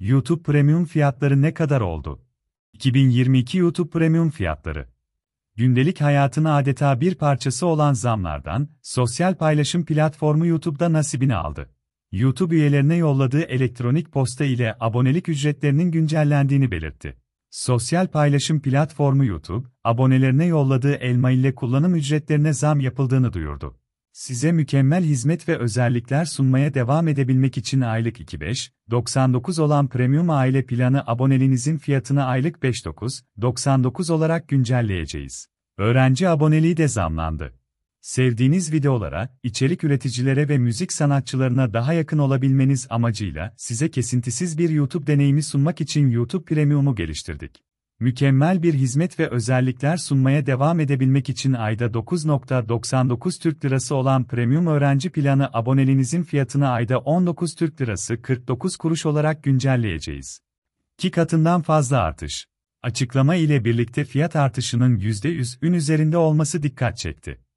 YouTube Premium fiyatları ne kadar oldu? 2022 YouTube Premium fiyatları. Gündelik hayatın adeta bir parçası olan zamlardan, sosyal paylaşım platformu YouTube'da nasibini aldı. YouTube üyelerine yolladığı elektronik posta ile abonelik ücretlerinin güncellendiğini belirtti. Sosyal paylaşım platformu YouTube, abonelerine yolladığı elma ile kullanım ücretlerine zam yapıldığını duyurdu. Size mükemmel hizmet ve özellikler sunmaya devam edebilmek için aylık 25.99 olan premium aile planı aboneliğinizin fiyatını aylık 5.99 olarak güncelleyeceğiz. Öğrenci aboneliği de zamlandı. Sevdiğiniz videolara, içerik üreticilere ve müzik sanatçılarına daha yakın olabilmeniz amacıyla size kesintisiz bir YouTube deneyimi sunmak için YouTube Premium'u geliştirdik mükemmel bir hizmet ve özellikler sunmaya devam edebilmek için ayda 9.99 Türk Lirası olan Premium Öğrenci Planı aboneliğinizin fiyatını ayda 19 Türk Lirası 49 kuruş olarak güncelleyeceğiz. Ki katından fazla artış. Açıklama ile birlikte fiyat artışının %100'ün üzerinde olması dikkat çekti.